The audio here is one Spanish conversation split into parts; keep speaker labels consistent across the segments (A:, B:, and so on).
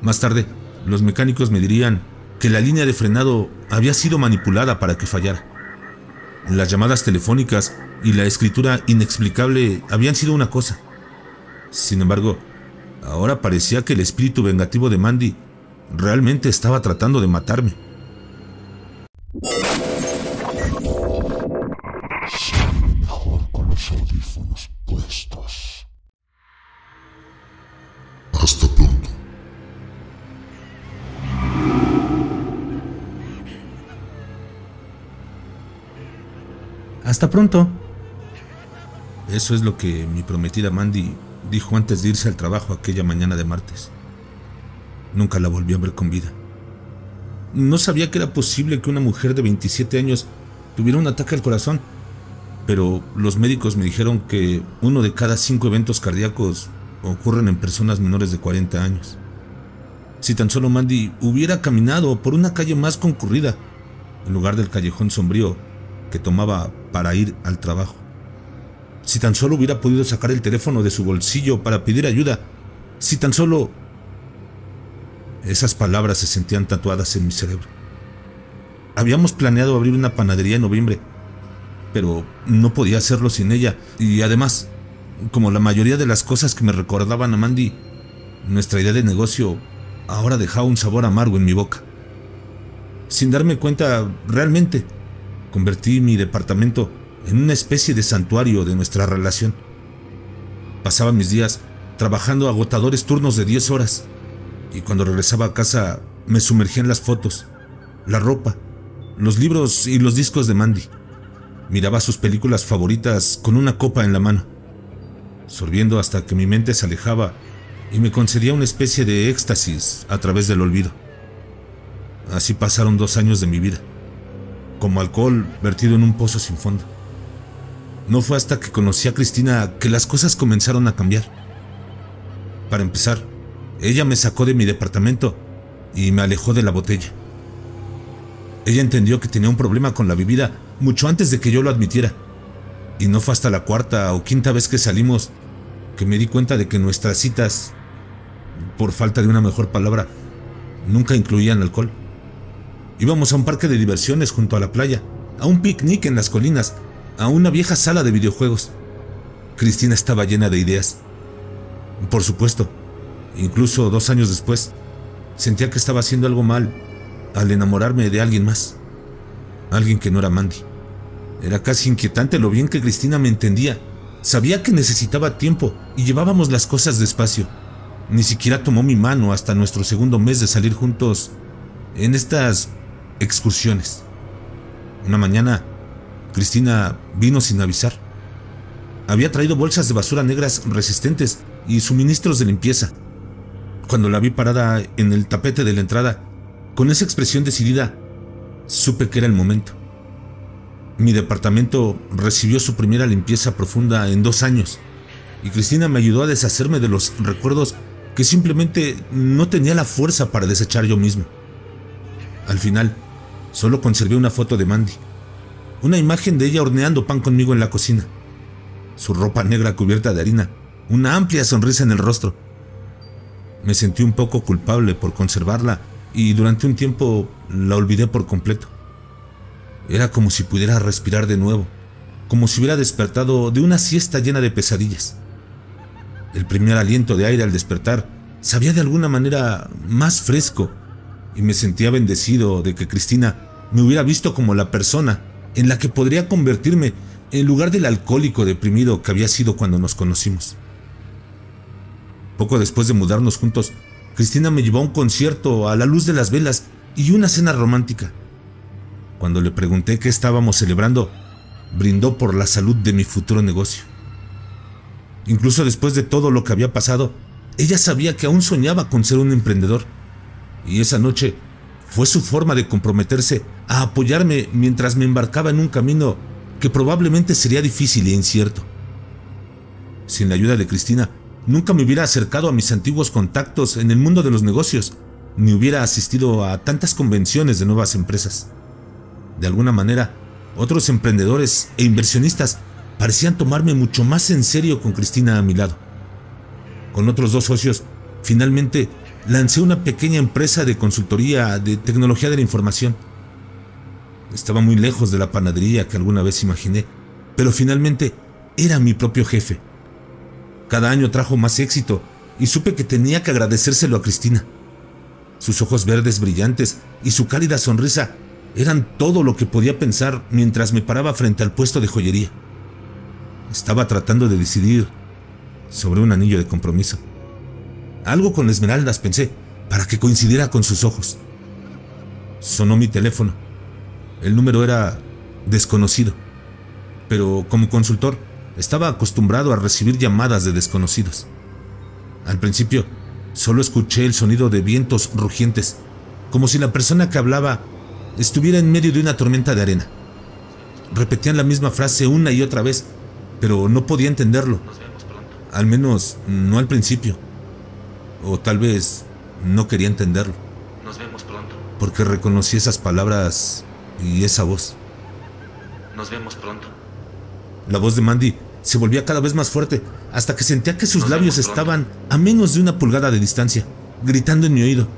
A: Más tarde, los mecánicos me dirían que la línea de frenado había sido manipulada para que fallara. Las llamadas telefónicas y la escritura inexplicable habían sido una cosa. Sin embargo, ahora parecía que el espíritu vengativo de Mandy realmente estaba tratando de matarme. Hasta pronto. Eso es lo que mi prometida Mandy dijo antes de irse al trabajo aquella mañana de martes. Nunca la volví a ver con vida. No sabía que era posible que una mujer de 27 años tuviera un ataque al corazón, pero los médicos me dijeron que uno de cada cinco eventos cardíacos ocurren en personas menores de 40 años. Si tan solo Mandy hubiera caminado por una calle más concurrida, en lugar del callejón sombrío que tomaba para ir al trabajo. Si tan solo hubiera podido sacar el teléfono de su bolsillo para pedir ayuda, si tan solo... Esas palabras se sentían tatuadas en mi cerebro. Habíamos planeado abrir una panadería en noviembre, pero no podía hacerlo sin ella, y además, como la mayoría de las cosas que me recordaban a Mandy, nuestra idea de negocio ahora dejaba un sabor amargo en mi boca. Sin darme cuenta, realmente, Convertí mi departamento en una especie de santuario de nuestra relación. Pasaba mis días trabajando agotadores turnos de 10 horas y cuando regresaba a casa me sumergía en las fotos, la ropa, los libros y los discos de Mandy. Miraba sus películas favoritas con una copa en la mano, sorbiendo hasta que mi mente se alejaba y me concedía una especie de éxtasis a través del olvido. Así pasaron dos años de mi vida como alcohol vertido en un pozo sin fondo. No fue hasta que conocí a Cristina que las cosas comenzaron a cambiar. Para empezar, ella me sacó de mi departamento y me alejó de la botella. Ella entendió que tenía un problema con la bebida mucho antes de que yo lo admitiera. Y no fue hasta la cuarta o quinta vez que salimos que me di cuenta de que nuestras citas, por falta de una mejor palabra, nunca incluían alcohol. Íbamos a un parque de diversiones junto a la playa, a un picnic en las colinas, a una vieja sala de videojuegos. Cristina estaba llena de ideas. Por supuesto, incluso dos años después, sentía que estaba haciendo algo mal al enamorarme de alguien más. Alguien que no era Mandy. Era casi inquietante lo bien que Cristina me entendía. Sabía que necesitaba tiempo y llevábamos las cosas despacio. Ni siquiera tomó mi mano hasta nuestro segundo mes de salir juntos en estas excursiones. Una mañana, Cristina vino sin avisar. Había traído bolsas de basura negras resistentes y suministros de limpieza. Cuando la vi parada en el tapete de la entrada, con esa expresión decidida, supe que era el momento. Mi departamento recibió su primera limpieza profunda en dos años y Cristina me ayudó a deshacerme de los recuerdos que simplemente no tenía la fuerza para desechar yo mismo. Al final, Solo conservé una foto de Mandy, una imagen de ella horneando pan conmigo en la cocina, su ropa negra cubierta de harina, una amplia sonrisa en el rostro. Me sentí un poco culpable por conservarla y durante un tiempo la olvidé por completo. Era como si pudiera respirar de nuevo, como si hubiera despertado de una siesta llena de pesadillas. El primer aliento de aire al despertar sabía de alguna manera más fresco y me sentía bendecido de que Cristina me hubiera visto como la persona en la que podría convertirme en lugar del alcohólico deprimido que había sido cuando nos conocimos. Poco después de mudarnos juntos, Cristina me llevó a un concierto a la luz de las velas y una cena romántica. Cuando le pregunté qué estábamos celebrando, brindó por la salud de mi futuro negocio. Incluso después de todo lo que había pasado, ella sabía que aún soñaba con ser un emprendedor y esa noche fue su forma de comprometerse a apoyarme mientras me embarcaba en un camino que probablemente sería difícil e incierto. Sin la ayuda de Cristina, nunca me hubiera acercado a mis antiguos contactos en el mundo de los negocios, ni hubiera asistido a tantas convenciones de nuevas empresas. De alguna manera, otros emprendedores e inversionistas parecían tomarme mucho más en serio con Cristina a mi lado. Con otros dos socios, finalmente lancé una pequeña empresa de consultoría de tecnología de la información. Estaba muy lejos de la panadería que alguna vez imaginé, pero finalmente era mi propio jefe. Cada año trajo más éxito y supe que tenía que agradecérselo a Cristina. Sus ojos verdes brillantes y su cálida sonrisa eran todo lo que podía pensar mientras me paraba frente al puesto de joyería. Estaba tratando de decidir sobre un anillo de compromiso. Algo con esmeraldas, pensé, para que coincidiera con sus ojos. Sonó mi teléfono. El número era desconocido, pero como consultor estaba acostumbrado a recibir llamadas de desconocidos. Al principio, solo escuché el sonido de vientos rugientes, como si la persona que hablaba estuviera en medio de una tormenta de arena. Repetían la misma frase una y otra vez, pero no podía entenderlo. Al menos no al principio o tal vez no quería entenderlo. Nos vemos pronto. Porque reconocí esas palabras y esa voz. Nos vemos pronto. La voz de Mandy se volvía cada vez más fuerte hasta que sentía que sus labios estaban a menos de una pulgada de distancia, gritando en mi oído.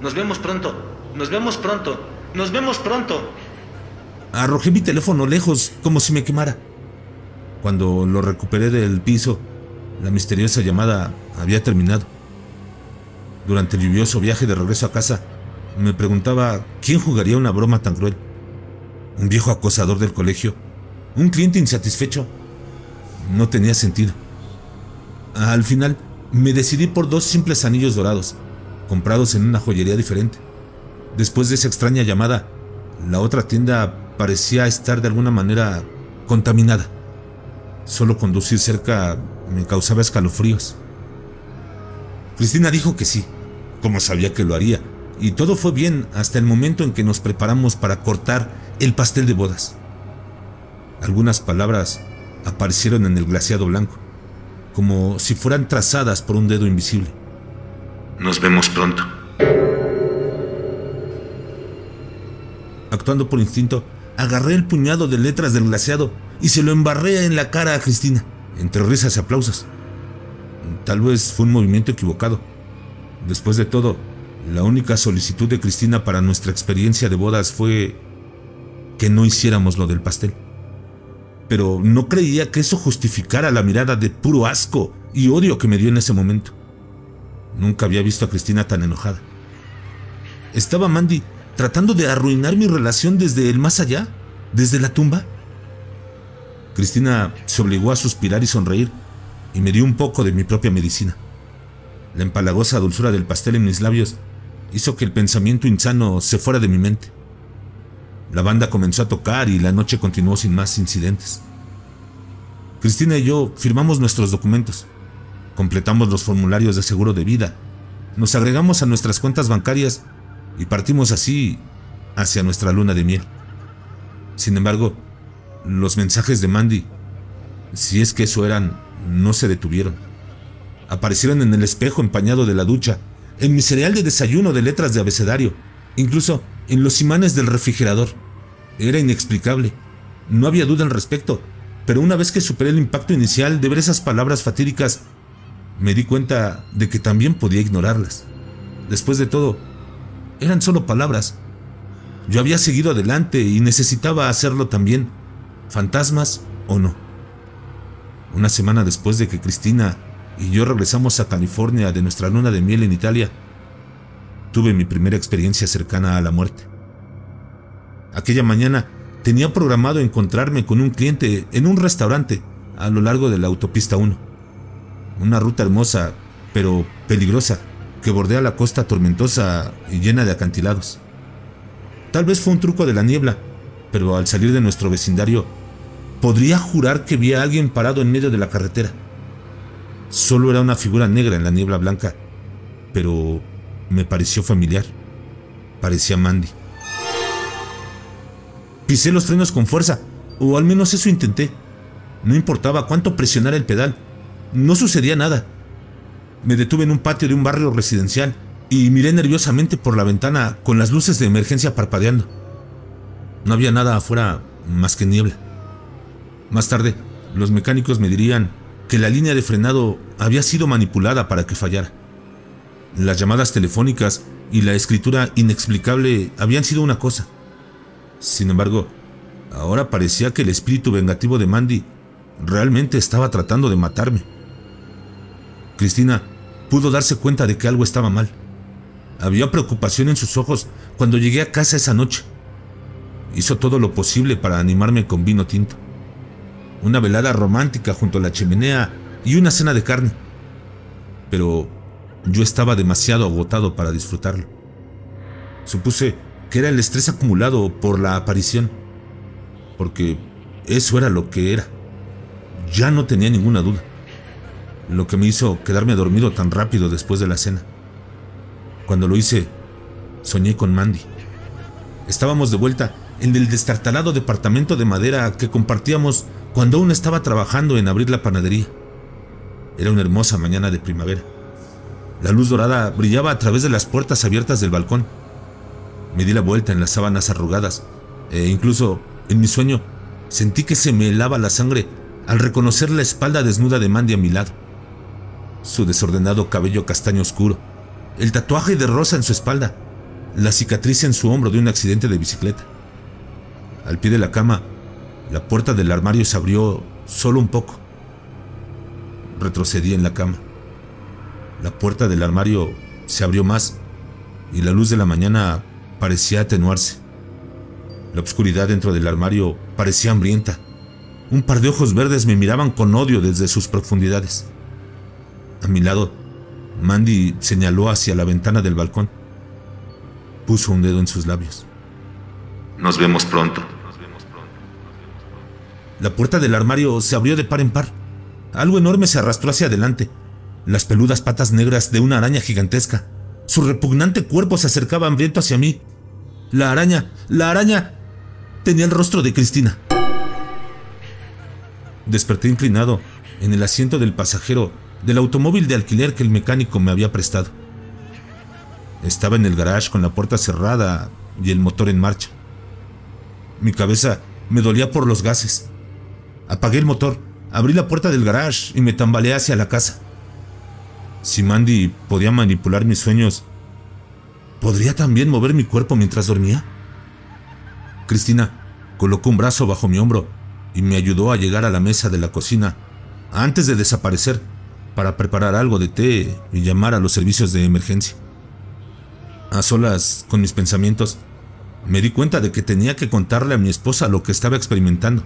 A: Nos vemos pronto. Nos vemos pronto. Nos vemos pronto. Arrojé mi teléfono lejos, como si me quemara. Cuando lo recuperé del piso, la misteriosa llamada había terminado. Durante el lluvioso viaje de regreso a casa, me preguntaba quién jugaría una broma tan cruel. Un viejo acosador del colegio, un cliente insatisfecho. No tenía sentido. Al final, me decidí por dos simples anillos dorados, comprados en una joyería diferente. Después de esa extraña llamada, la otra tienda parecía estar de alguna manera contaminada. Solo conducir cerca me causaba escalofríos. Cristina dijo que sí, como sabía que lo haría, y todo fue bien hasta el momento en que nos preparamos para cortar el pastel de bodas. Algunas palabras aparecieron en el glaciado blanco, como si fueran trazadas por un dedo invisible. Nos vemos pronto. Actuando por instinto, agarré el puñado de letras del glaciado y se lo embarré en la cara a Cristina, entre risas y aplausos. Tal vez fue un movimiento equivocado, Después de todo, la única solicitud de Cristina para nuestra experiencia de bodas fue que no hiciéramos lo del pastel. Pero no creía que eso justificara la mirada de puro asco y odio que me dio en ese momento. Nunca había visto a Cristina tan enojada. ¿Estaba Mandy tratando de arruinar mi relación desde el más allá? ¿Desde la tumba? Cristina se obligó a suspirar y sonreír y me dio un poco de mi propia medicina. La empalagosa dulzura del pastel en mis labios hizo que el pensamiento insano se fuera de mi mente. La banda comenzó a tocar y la noche continuó sin más incidentes. Cristina y yo firmamos nuestros documentos, completamos los formularios de seguro de vida, nos agregamos a nuestras cuentas bancarias y partimos así hacia nuestra luna de miel. Sin embargo, los mensajes de Mandy, si es que eso eran, no se detuvieron aparecieron en el espejo empañado de la ducha, en mi cereal de desayuno de letras de abecedario, incluso en los imanes del refrigerador. Era inexplicable. No había duda al respecto, pero una vez que superé el impacto inicial de ver esas palabras fatídicas, me di cuenta de que también podía ignorarlas. Después de todo, eran solo palabras. Yo había seguido adelante y necesitaba hacerlo también, fantasmas o no. Una semana después de que Cristina y yo regresamos a California de nuestra luna de miel en Italia, tuve mi primera experiencia cercana a la muerte. Aquella mañana tenía programado encontrarme con un cliente en un restaurante a lo largo de la autopista 1. Una ruta hermosa, pero peligrosa, que bordea la costa tormentosa y llena de acantilados. Tal vez fue un truco de la niebla, pero al salir de nuestro vecindario, podría jurar que vi a alguien parado en medio de la carretera. Solo era una figura negra en la niebla blanca, pero me pareció familiar. Parecía Mandy. Pisé los frenos con fuerza, o al menos eso intenté. No importaba cuánto presionara el pedal, no sucedía nada. Me detuve en un patio de un barrio residencial y miré nerviosamente por la ventana con las luces de emergencia parpadeando. No había nada afuera más que niebla. Más tarde, los mecánicos me dirían que la línea de frenado había sido manipulada para que fallara. Las llamadas telefónicas y la escritura inexplicable habían sido una cosa. Sin embargo, ahora parecía que el espíritu vengativo de Mandy realmente estaba tratando de matarme. Cristina pudo darse cuenta de que algo estaba mal. Había preocupación en sus ojos cuando llegué a casa esa noche. Hizo todo lo posible para animarme con vino tinto una velada romántica junto a la chimenea y una cena de carne. Pero yo estaba demasiado agotado para disfrutarlo. Supuse que era el estrés acumulado por la aparición, porque eso era lo que era. Ya no tenía ninguna duda, lo que me hizo quedarme dormido tan rápido después de la cena. Cuando lo hice, soñé con Mandy. Estábamos de vuelta en el destartalado departamento de madera que compartíamos cuando aún estaba trabajando en abrir la panadería. Era una hermosa mañana de primavera. La luz dorada brillaba a través de las puertas abiertas del balcón. Me di la vuelta en las sábanas arrugadas e incluso en mi sueño sentí que se me helaba la sangre al reconocer la espalda desnuda de Mandy a mi lado. Su desordenado cabello castaño oscuro, el tatuaje de rosa en su espalda, la cicatriz en su hombro de un accidente de bicicleta. Al pie de la cama la puerta del armario se abrió solo un poco. Retrocedí en la cama. La puerta del armario se abrió más y la luz de la mañana parecía atenuarse. La oscuridad dentro del armario parecía hambrienta. Un par de ojos verdes me miraban con odio desde sus profundidades. A mi lado, Mandy señaló hacia la ventana del balcón. Puso un dedo en sus labios. Nos vemos pronto. La puerta del armario se abrió de par en par. Algo enorme se arrastró hacia adelante. Las peludas patas negras de una araña gigantesca. Su repugnante cuerpo se acercaba hambriento hacia mí. La araña, la araña, tenía el rostro de Cristina. Desperté inclinado en el asiento del pasajero del automóvil de alquiler que el mecánico me había prestado. Estaba en el garage con la puerta cerrada y el motor en marcha. Mi cabeza me dolía por los gases. Apagué el motor, abrí la puerta del garage y me tambaleé hacia la casa. Si Mandy podía manipular mis sueños, ¿podría también mover mi cuerpo mientras dormía? Cristina colocó un brazo bajo mi hombro y me ayudó a llegar a la mesa de la cocina antes de desaparecer para preparar algo de té y llamar a los servicios de emergencia. A solas con mis pensamientos, me di cuenta de que tenía que contarle a mi esposa lo que estaba experimentando.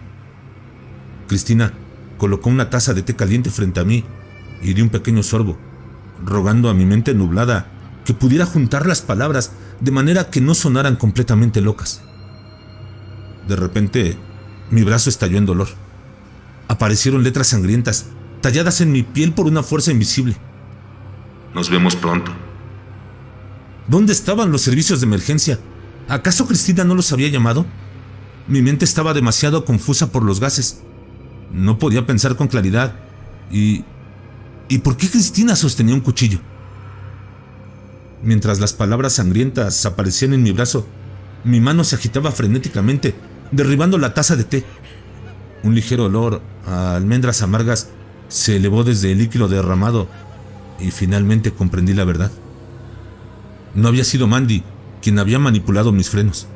A: Cristina colocó una taza de té caliente frente a mí y di un pequeño sorbo, rogando a mi mente nublada que pudiera juntar las palabras de manera que no sonaran completamente locas. De repente, mi brazo estalló en dolor. Aparecieron letras sangrientas, talladas en mi piel por una fuerza invisible. Nos vemos pronto. ¿Dónde estaban los servicios de emergencia? ¿Acaso Cristina no los había llamado? Mi mente estaba demasiado confusa por los gases no podía pensar con claridad. ¿Y, ¿Y por qué Cristina sostenía un cuchillo? Mientras las palabras sangrientas aparecían en mi brazo, mi mano se agitaba frenéticamente, derribando la taza de té. Un ligero olor a almendras amargas se elevó desde el líquido derramado y finalmente comprendí la verdad. No había sido Mandy quien había manipulado mis frenos.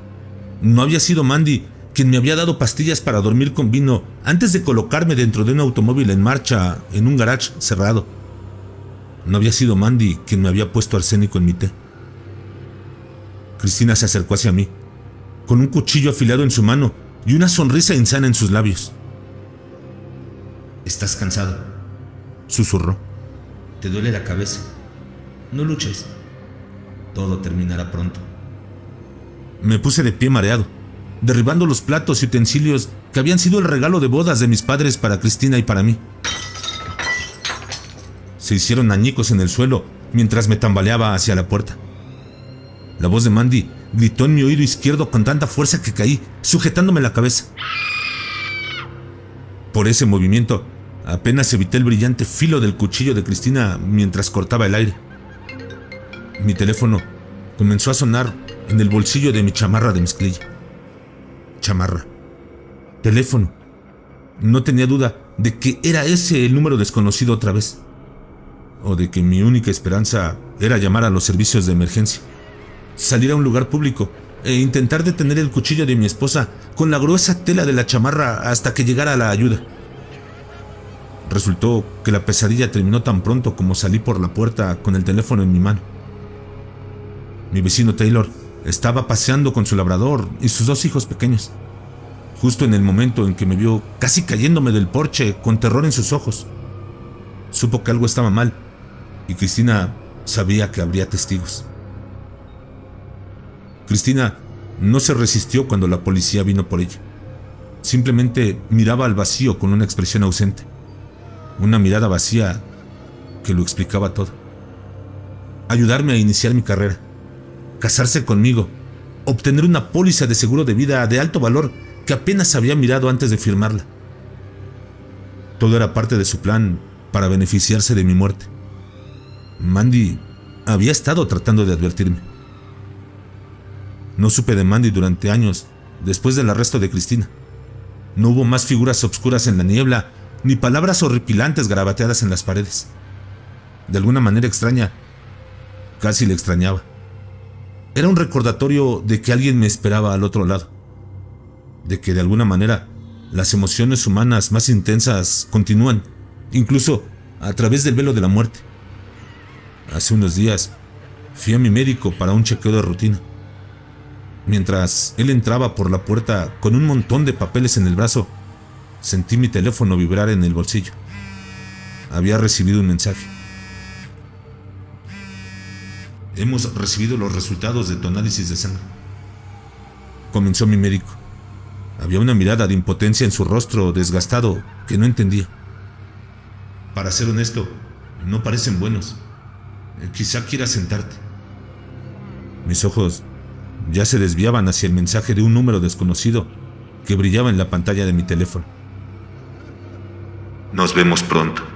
A: No había sido Mandy quien me había dado pastillas para dormir con vino antes de colocarme dentro de un automóvil en marcha en un garage cerrado. No había sido Mandy quien me había puesto arsénico en mi té. Cristina se acercó hacia mí, con un cuchillo afilado en su mano y una sonrisa insana en sus labios. Estás cansado, susurró. Te duele la cabeza. No luches. Todo terminará pronto. Me puse de pie mareado derribando los platos y utensilios que habían sido el regalo de bodas de mis padres para Cristina y para mí. Se hicieron añicos en el suelo mientras me tambaleaba hacia la puerta. La voz de Mandy gritó en mi oído izquierdo con tanta fuerza que caí, sujetándome la cabeza. Por ese movimiento, apenas evité el brillante filo del cuchillo de Cristina mientras cortaba el aire. Mi teléfono comenzó a sonar en el bolsillo de mi chamarra de mezclilla chamarra. Teléfono. No tenía duda de que era ese el número desconocido otra vez. O de que mi única esperanza era llamar a los servicios de emergencia. Salir a un lugar público e intentar detener el cuchillo de mi esposa con la gruesa tela de la chamarra hasta que llegara la ayuda. Resultó que la pesadilla terminó tan pronto como salí por la puerta con el teléfono en mi mano. Mi vecino Taylor estaba paseando con su labrador y sus dos hijos pequeños, justo en el momento en que me vio casi cayéndome del porche con terror en sus ojos. Supo que algo estaba mal y Cristina sabía que habría testigos. Cristina no se resistió cuando la policía vino por ella. Simplemente miraba al vacío con una expresión ausente. Una mirada vacía que lo explicaba todo. Ayudarme a iniciar mi carrera casarse conmigo, obtener una póliza de seguro de vida de alto valor que apenas había mirado antes de firmarla. Todo era parte de su plan para beneficiarse de mi muerte. Mandy había estado tratando de advertirme. No supe de Mandy durante años después del arresto de Cristina. No hubo más figuras obscuras en la niebla, ni palabras horripilantes grabateadas en las paredes. De alguna manera extraña, casi le extrañaba. Era un recordatorio de que alguien me esperaba al otro lado, de que de alguna manera las emociones humanas más intensas continúan, incluso a través del velo de la muerte. Hace unos días fui a mi médico para un chequeo de rutina. Mientras él entraba por la puerta con un montón de papeles en el brazo, sentí mi teléfono vibrar en el bolsillo. Había recibido un mensaje. Hemos recibido los resultados de tu análisis de sangre. Comenzó mi médico. Había una mirada de impotencia en su rostro desgastado que no entendía. Para ser honesto, no parecen buenos. Eh, quizá quieras sentarte. Mis ojos ya se desviaban hacia el mensaje de un número desconocido que brillaba en la pantalla de mi teléfono. Nos vemos pronto.